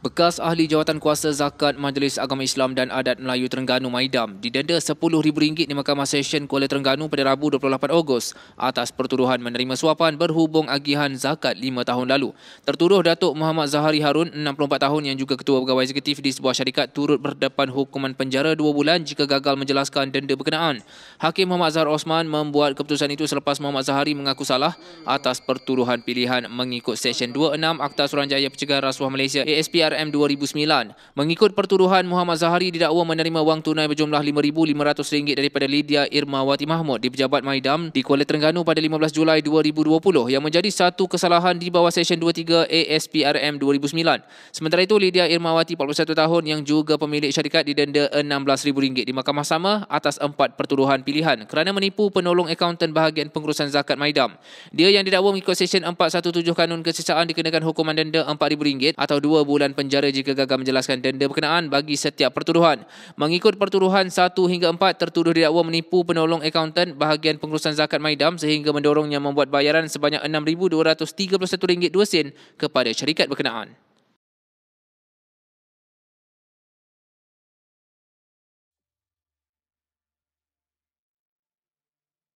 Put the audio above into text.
Bekas ahli jawatan kuasa zakat Majlis Agama Islam dan Adat Melayu Terengganu Maidam didenda RM10,000 di Mahkamah Session Kuala Terengganu pada Rabu 28 Ogos atas pertuduhan menerima suapan berhubung agihan zakat 5 tahun lalu. Tertuduh Datuk Muhammad Zahari Harun, 64 tahun yang juga ketua pegawai eksekutif di sebuah syarikat turut berdepan hukuman penjara 2 bulan jika gagal menjelaskan denda berkenaan. Hakim Muhammad Zahar Osman membuat keputusan itu selepas Muhammad Zahari mengaku salah atas pertuduhan pilihan mengikut sesyen 26 Akta Suruhanjaya Pencegahan Rasuah Malaysia ASPR RM2009. Mengikut pertuduhan, Muhammad Zahari didakwa menerima wang tunai berjumlah RM5,500 daripada Lydia Irma Wati Mahmud di Pejabat Maidam di Kuala Terengganu pada 15 Julai 2020 yang menjadi satu kesalahan di bawah Seksyen 23 ASPRM 2009. Sementara itu, Lydia Irma Wati 41 tahun yang juga pemilik syarikat didenda RM16,000 di Mahkamah Sama atas empat pertuduhan pilihan kerana menipu penolong akaunten bahagian pengurusan zakat Maidam. Dia yang didakwa mengikut Seksyen 417 Kanun Kesesaan dikenakan hukuman denda RM4,000 atau dua bulan penjara penjara jika gagal menjelaskan denda berkenaan bagi setiap pertuduhan. Mengikut pertuduhan 1 hingga 4, tertuduh didakwa menipu penolong akaunten bahagian pengurusan zakat Maidam sehingga mendorongnya membuat bayaran sebanyak RM6,231.2 kepada syarikat berkenaan.